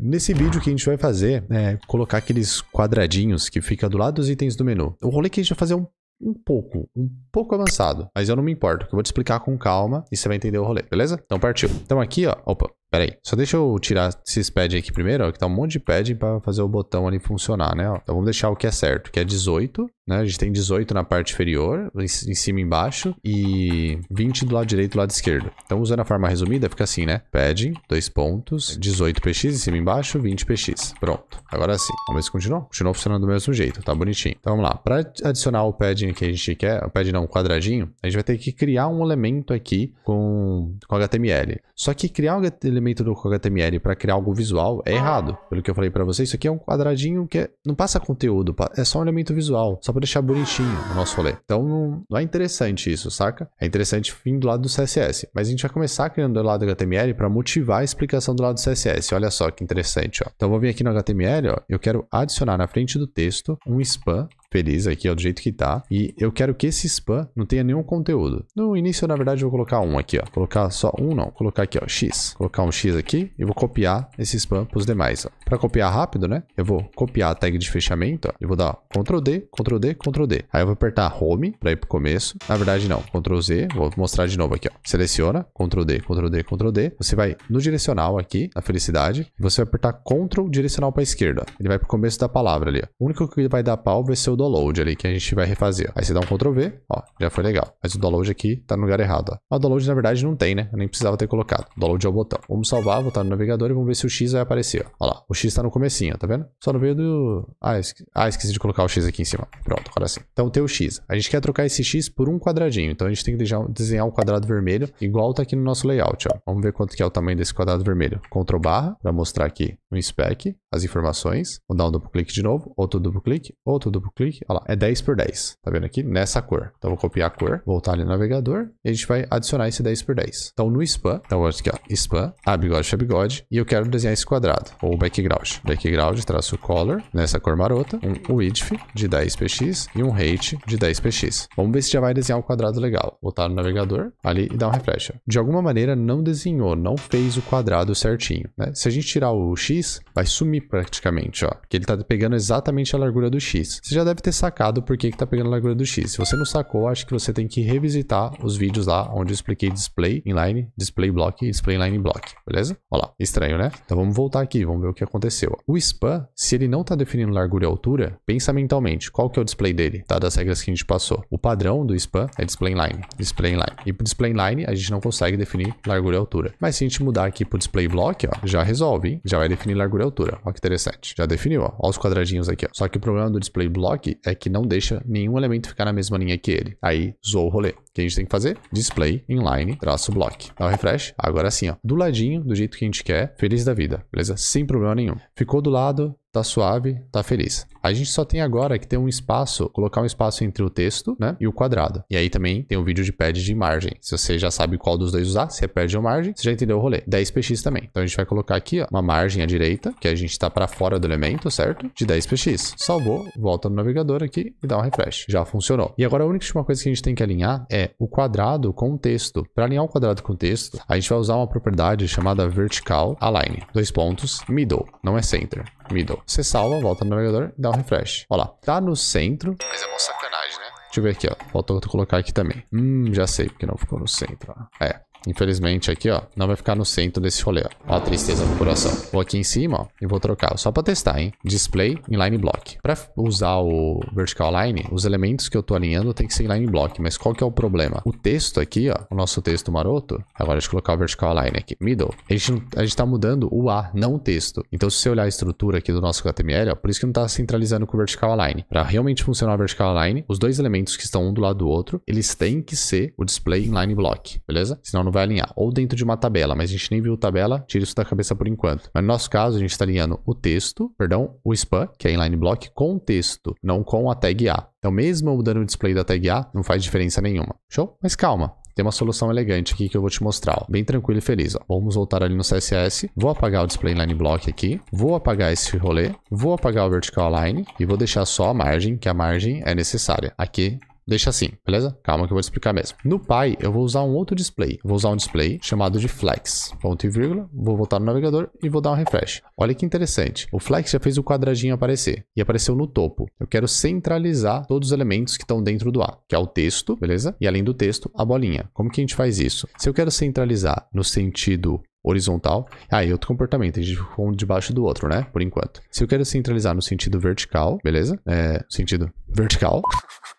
Nesse vídeo que a gente vai fazer é colocar aqueles quadradinhos que fica do lado dos itens do menu. O rolê é que a gente vai fazer é um, um pouco, um pouco avançado, mas eu não me importo, que eu vou te explicar com calma e você vai entender o rolê, beleza? Então partiu. Então aqui, ó, opa, Pera aí, só deixa eu tirar esses pads aqui primeiro, ó, que tá um monte de pad para fazer o botão ali funcionar, né? Ó. Então vamos deixar o que é certo, que é 18, né? A gente tem 18 na parte inferior, em, cima e embaixo, e 20 do lado direito e do lado esquerdo. Então usando a forma resumida fica assim, né? Padding, dois pontos, 18 px em cima e embaixo, 20 px. Pronto, agora sim. Vamos ver se continuou? Continuou funcionando do mesmo jeito, tá bonitinho. Então vamos lá, para adicionar o padding que a gente quer, o padding não, o quadradinho, a gente vai ter que criar um elemento aqui com, com HTML. Só que criar um HTML elemento do HTML para criar algo visual é errado. Pelo que eu falei para vocês, isso aqui é um quadradinho que é, não passa conteúdo, é só um elemento visual, só para deixar bonitinho o nosso rolê. Então não, não, é interessante isso, saca? É interessante vir do lado do CSS, mas a gente vai começar criando do lado do HTML para motivar a explicação do lado do CSS. Olha só que interessante, ó. Então vou vir aqui no HTML, ó, eu quero adicionar na frente do texto um span feliz aqui, ó, do jeito que tá. E eu quero que esse spam não tenha nenhum conteúdo. No início, na verdade, eu vou colocar um aqui, ó. Colocar só um, não. Vou colocar aqui, ó, X. colocar um X aqui e vou copiar esse spam pros demais, ó. Pra copiar rápido, né? Eu vou copiar a tag de fechamento, ó. Eu vou dar ó, Ctrl D, Ctrl D, Ctrl D. Aí eu vou apertar Home pra ir pro começo. Na verdade, não. Ctrl Z. Vou mostrar de novo aqui, ó. Seleciona, Ctrl D, Ctrl D, Ctrl D. Você vai no direcional aqui, na felicidade. Você vai apertar Ctrl direcional pra esquerda. Ele vai pro começo da palavra ali, ó. O único que vai dar pau vai ser o download ali que a gente vai refazer. Aí você dá um Ctrl V, ó, já foi legal. Mas o download aqui tá no lugar errado, ó. o download na verdade não tem, né? Eu nem precisava ter colocado. O download é o botão. Vamos salvar, botar no navegador e vamos ver se o X vai aparecer, ó. ó lá, o X tá no comecinho, ó, tá vendo? Só no meio do... Ah, ah, esqueci de colocar o X aqui em cima. Pronto, agora sim. Então tem o X. A gente quer trocar esse X por um quadradinho. Então a gente tem que desenhar um quadrado vermelho igual tá aqui no nosso layout, ó. Vamos ver quanto que é o tamanho desse quadrado vermelho. Ctrl barra para mostrar aqui no spec as informações, vou dar um duplo clique de novo, outro duplo clique, outro duplo clique, olha lá, é 10 por 10, tá vendo aqui? Nessa cor. Então vou copiar a cor, voltar ali no navegador e a gente vai adicionar esse 10 por 10. Então no spam, então vou aqui ó, spam, a ah, bigode, é bigode e eu quero desenhar esse quadrado, ou background. Background, traço color, nessa cor marota, um width de 10px e um height de 10px. Vamos ver se já vai desenhar um quadrado legal. Voltar no navegador ali e dar um refresh. De alguma maneira não desenhou, não fez o quadrado certinho, né? Se a gente tirar o x, vai sumir praticamente, ó. Porque ele tá pegando exatamente a largura do X. Você já deve ter sacado por que que tá pegando a largura do X. Se você não sacou, acho que você tem que revisitar os vídeos lá onde eu expliquei display inline, display block e display inline block, beleza? Olha lá, estranho, né? Então vamos voltar aqui, vamos ver o que aconteceu. Ó. O span, se ele não tá definindo largura e altura, pensa mentalmente, qual que é o display dele, tá? Das regras que a gente passou. O padrão do span é display inline, display inline. E pro display inline, a gente não consegue definir largura e altura. Mas se a gente mudar aqui pro display block, ó, já resolve, hein? Já vai definir largura e altura. Ó que interessante. Já definiu, ó. Olha os quadradinhos aqui, ó. Só que o problema do display block é que não deixa nenhum elemento ficar na mesma linha que ele. Aí zoou o rolê. O que a gente tem que fazer? Display inline traço block. Dá um refresh. Agora sim, ó. Do ladinho, do jeito que a gente quer, feliz da vida, beleza? Sem problema nenhum. Ficou do lado, tá suave, tá feliz. A gente só tem agora que ter um espaço, colocar um espaço entre o texto, né, e o quadrado. E aí também tem um vídeo de pad de margem. Se você já sabe qual dos dois usar, se é pad ou margem, você já entendeu o rolê. 10px também. Então a gente vai colocar aqui, ó, uma margem à direita, que a gente está para fora do elemento, certo? De 10px. Salvou, volta no navegador aqui e dá um refresh. Já funcionou. E agora a única coisa que a gente tem que alinhar é o quadrado com o texto. Para alinhar o quadrado com o texto, a gente vai usar uma propriedade chamada vertical align. Dois pontos, middle, não é center, middle. Você salva, volta no navegador e dá um refresh. Ó lá. Tá no centro. Mas é uma sacanagem, né? Deixa eu ver aqui, ó. Faltou colocar aqui também. Hum, já sei porque não ficou no centro. Ó. É, Infelizmente aqui, ó, não vai ficar no centro desse rolê, ó. ó a tristeza no coração. Vou aqui em cima, ó, e vou trocar, só pra testar, hein. Display Inline Block. Pra usar o Vertical Align, os elementos que eu tô alinhando tem que ser Inline Block, mas qual que é o problema? O texto aqui, ó, o nosso texto maroto, agora deixa eu colocar o Vertical Align aqui. Middle. A gente, a gente tá mudando o A, não o texto. Então se você olhar a estrutura aqui do nosso HTML, ó, por isso que não tá centralizando com o Vertical Align. Pra realmente funcionar o Vertical Align, os dois elementos que estão um do lado do outro, eles têm que ser o Display Inline Block, beleza? Senão não vai alinhar. Ou dentro de uma tabela, mas a gente nem viu tabela, tira isso da cabeça por enquanto. Mas no nosso caso, a gente está alinhando o texto, perdão, o span, que é inline block, com o texto, não com a tag A. Então, mesmo mudando o display da tag A, não faz diferença nenhuma. Show? Mas calma, tem uma solução elegante aqui que eu vou te mostrar, ó. bem tranquilo e feliz. Ó. Vamos voltar ali no CSS, vou apagar o display inline block aqui, vou apagar esse rolê, vou apagar o vertical align e vou deixar só a margem, que a margem é necessária. Aqui deixa assim, beleza? Calma que eu vou te explicar mesmo. No Pi, eu vou usar um outro display. Vou usar um display chamado de flex, ponto e vírgula, vou voltar no navegador e vou dar um refresh. Olha que interessante. O flex já fez o quadradinho aparecer e apareceu no topo. Eu quero centralizar todos os elementos que estão dentro do A, que é o texto, beleza? E além do texto, a bolinha. Como que a gente faz isso? Se eu quero centralizar no sentido horizontal. Ah, e é outro comportamento, a gente ficou um debaixo do outro, né? Por enquanto. Se eu quero centralizar no sentido vertical, beleza? É, sentido vertical.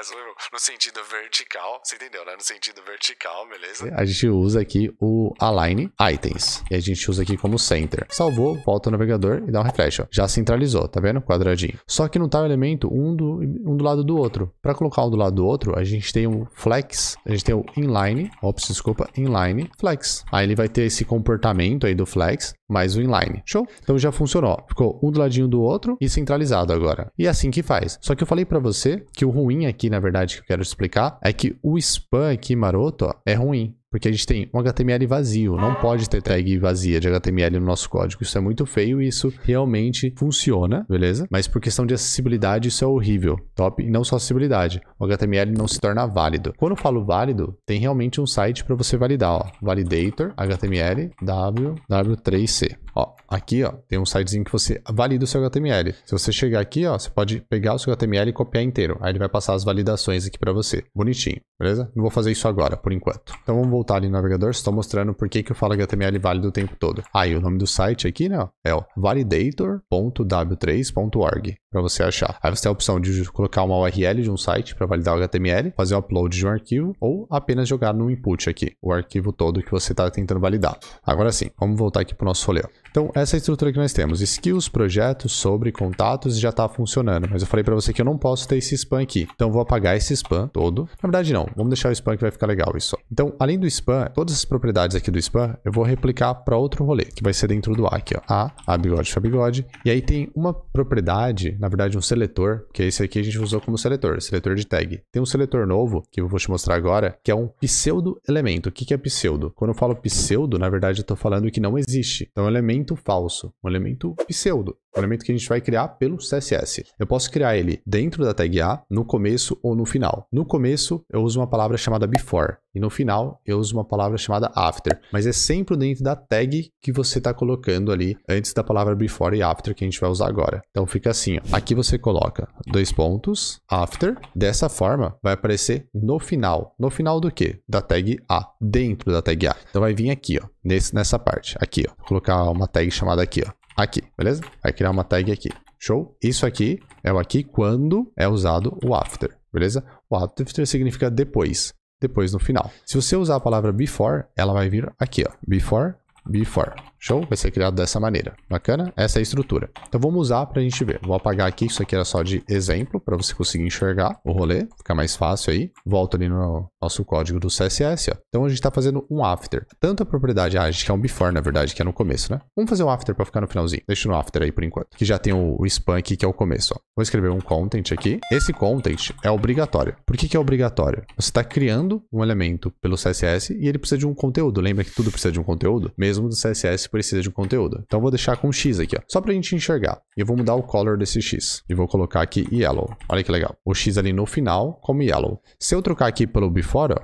Also no sentido vertical. Você entendeu, né? No sentido vertical, beleza? A gente usa aqui o align items. E a gente usa aqui como center. Salvou, volta o navegador e dá um refresh. Ó. Já centralizou, tá vendo? Quadradinho. Só que não tá o elemento um do, um do lado do outro. Para colocar um do lado do outro, a gente tem um flex, a gente tem o inline, ops, desculpa, inline, flex. Aí ele vai ter esse comportamento aí do flex, mais o inline. Show? Então já funcionou. Ficou um do ladinho do outro e centralizado agora. E é assim que faz. Só que eu falei para você que o ruim aqui, na verdade, que eu quero explicar é que o spam aqui maroto ó, é ruim. Porque a gente tem um HTML vazio, não pode ter tag vazia de HTML no nosso código. Isso é muito feio e isso realmente funciona, beleza? Mas por questão de acessibilidade, isso é horrível, top? E não só acessibilidade, o HTML não se torna válido. Quando eu falo válido, tem realmente um site para você validar, ó. Validator, HTML, W, W3C. Ó, aqui, ó, tem um sitezinho que você valida o seu HTML. Se você chegar aqui, ó, você pode pegar o seu HTML e copiar inteiro. Aí ele vai passar as validações aqui para você. Bonitinho, beleza? Não vou fazer isso agora, por enquanto. Então vamos voltar ali no navegador, estou mostrando por que, que eu falo que HTML válido o tempo todo. Aí ah, o nome do site aqui, né, é o validator.w3.org para você achar. Aí você tem a opção de colocar uma URL de um site para validar o HTML, fazer o um upload de um arquivo ou apenas jogar no input aqui, o arquivo todo que você está tentando validar. Agora sim, vamos voltar aqui para o nosso folheto. Então, essa é estrutura que nós temos, skills, projetos, sobre, contatos, já está funcionando, mas eu falei para você que eu não posso ter esse spam aqui. Então, vou apagar esse spam todo. Na verdade, não, vamos deixar o spam que vai ficar legal isso. Então, além do spam, todas as propriedades aqui do span, eu vou replicar para outro rolê, que vai ser dentro do A aqui, ó. A, A bigode, A bigode. E aí tem uma propriedade, na verdade um seletor, que é esse aqui a gente usou como seletor, seletor de tag. Tem um seletor novo, que eu vou te mostrar agora, que é um pseudo-elemento. O que, que é pseudo? Quando eu falo pseudo, na verdade eu estou falando que não existe. Então é um elemento falso, um elemento pseudo. O é elemento que a gente vai criar pelo CSS. Eu posso criar ele dentro da tag A, no começo ou no final. No começo, eu uso uma palavra chamada before. E no final, eu uso uma palavra chamada after. Mas é sempre dentro da tag que você está colocando ali antes da palavra before e after que a gente vai usar agora. Então fica assim, ó. aqui você coloca dois pontos, after. Dessa forma, vai aparecer no final. No final do quê? Da tag A. Dentro da tag A. Então vai vir aqui, ó, nesse, nessa parte. Aqui, ó. Vou colocar uma tag chamada aqui, ó aqui, beleza? Vai criar uma tag aqui. Show? Isso aqui é o aqui quando é usado o after, beleza? O after significa depois, depois no final. Se você usar a palavra before, ela vai vir aqui, ó. Before, before. Show? Vai ser criado dessa maneira. Bacana? Essa é a estrutura. Então vamos usar para a gente ver. Vou apagar aqui, isso aqui era só de exemplo, para você conseguir enxergar o rolê, fica mais fácil aí. Volto ali no nosso código do CSS, ó. Então a gente está fazendo um after. Tanto a propriedade, ah, a gente quer um before, na verdade, que é no começo, né? Vamos fazer um after para ficar no finalzinho. Deixa no after aí por enquanto, que já tem o, o span aqui, que é o começo, ó. Vou escrever um content aqui. Esse content é obrigatório. Por que, que é obrigatório? Você está criando um elemento pelo CSS e ele precisa de um conteúdo. Lembra que tudo precisa de um conteúdo? Mesmo do CSS precisa de um conteúdo. Então vou deixar com X aqui, ó, só pra gente enxergar. E eu vou mudar o color desse X. E vou colocar aqui yellow. Olha que legal. O X ali no final como yellow. Se eu trocar aqui pelo before, ó,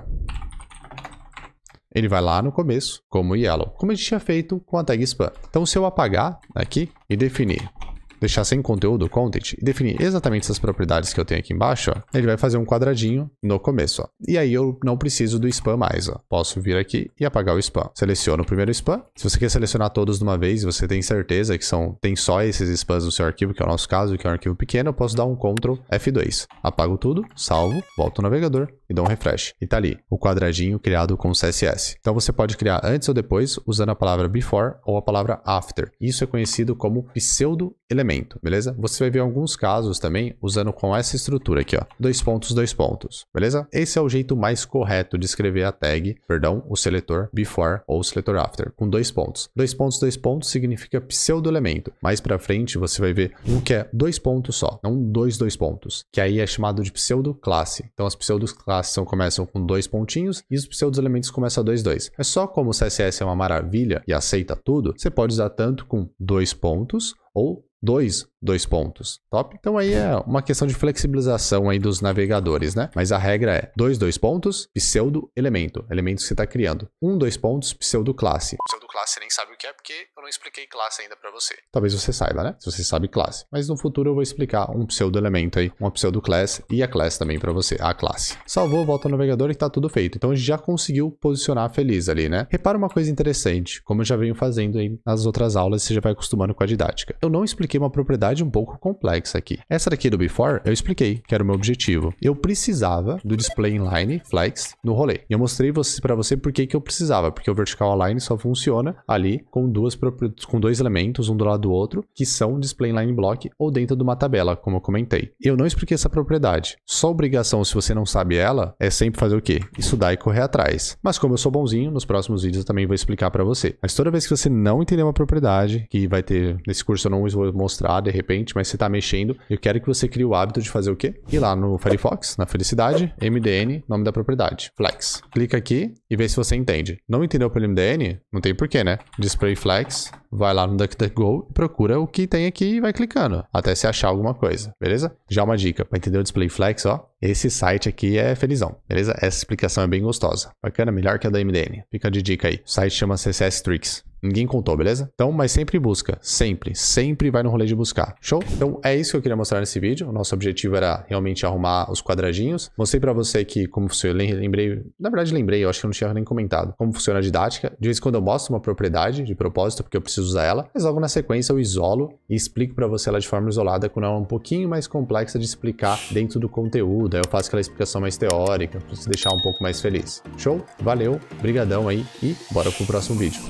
ele vai lá no começo como yellow, como a gente tinha feito com a tag span. Então, se eu apagar aqui e definir deixar sem conteúdo, content, e definir exatamente essas propriedades que eu tenho aqui embaixo, ó, ele vai fazer um quadradinho no começo. Ó. E aí eu não preciso do spam mais. Ó. Posso vir aqui e apagar o spam. Seleciono o primeiro spam. Se você quer selecionar todos de uma vez, você tem certeza que são tem só esses spams no seu arquivo, que é o nosso caso, que é um arquivo pequeno, eu posso dar um Ctrl F2. Apago tudo, salvo, volto ao navegador e dou um refresh. E tá ali, o quadradinho criado com CSS. Então você pode criar antes ou depois usando a palavra before ou a palavra after. Isso é conhecido como pseudo-elemento, beleza? Você vai ver alguns casos também usando com essa estrutura aqui, ó. Dois pontos, dois pontos, beleza? Esse é o jeito mais correto de escrever a tag, perdão, o seletor before ou o seletor after, com dois pontos. Dois pontos, dois pontos significa pseudo-elemento. Mais pra frente você vai ver um que é dois pontos só, não dois, dois pontos, que aí é chamado de pseudo-classe. Então as pseudo-classes começam com dois pontinhos e os seus elementos começam a 2, 2. É só como o CSS é uma maravilha e aceita tudo, você pode usar tanto com dois pontos ou dois dois pontos. Top? Então aí é uma questão de flexibilização aí dos navegadores, né? Mas a regra é dois dois pontos, pseudo elemento, elemento que você está criando. Um dois pontos, pseudo classe. Pseudo classe você nem sabe o que é porque eu não expliquei classe ainda para você. Talvez você saiba, né? Se você sabe classe. Mas no futuro eu vou explicar um pseudo elemento aí, uma pseudo class e a class também para você, a classe. Salvou, volta ao navegador e tá tudo feito. Então a gente já conseguiu posicionar feliz ali, né? Repara uma coisa interessante, como eu já venho fazendo aí nas outras aulas, você já vai acostumando com a didática. Eu não expliquei uma propriedade atividade um pouco complexa aqui. Essa daqui do before, eu expliquei que era o meu objetivo. Eu precisava do display inline flex no rolê. E eu mostrei para você por que, que eu precisava, porque o vertical align só funciona ali com duas com dois elementos, um do lado do outro, que são display inline block ou dentro de uma tabela, como eu comentei. Eu não expliquei essa propriedade. Só obrigação, se você não sabe ela, é sempre fazer o quê? Estudar e correr atrás. Mas como eu sou bonzinho, nos próximos vídeos eu também vou explicar para você. Mas toda vez que você não entender uma propriedade, que vai ter, nesse curso eu não vou mostrar de repente, mas você está mexendo. Eu quero que você crie o hábito de fazer o quê? Ir lá no Firefox, na felicidade, MDN, nome da propriedade, flex. Clica aqui e vê se você entende. Não entendeu pelo MDN? Não tem porquê, né? Display flex, vai lá no DuckDuckGo e procura o que tem aqui e vai clicando até se achar alguma coisa, beleza? Já uma dica, para entender o Display Flex, ó, esse site aqui é felizão, beleza? Essa explicação é bem gostosa. Bacana, melhor que a da MDN. Fica de dica aí. O site chama CSS Tricks. Ninguém contou, beleza? Então, mas sempre busca. Sempre. Sempre vai no rolê de buscar. Show? Então, é isso que eu queria mostrar nesse vídeo. O nosso objetivo era realmente arrumar os quadradinhos. Mostrei para você que como funciona... Lembrei... Na verdade, lembrei. Eu acho que eu não tinha nem comentado. Como funciona a didática. De vez em quando eu mostro uma propriedade de propósito, porque eu preciso usar ela. Mas logo na sequência eu isolo e explico para você ela de forma isolada, quando ela é um pouquinho mais complexa de explicar dentro do conteúdo. Aí eu faço aquela explicação mais teórica, para te deixar um pouco mais feliz. Show? Valeu, brigadão aí e bora pro próximo vídeo.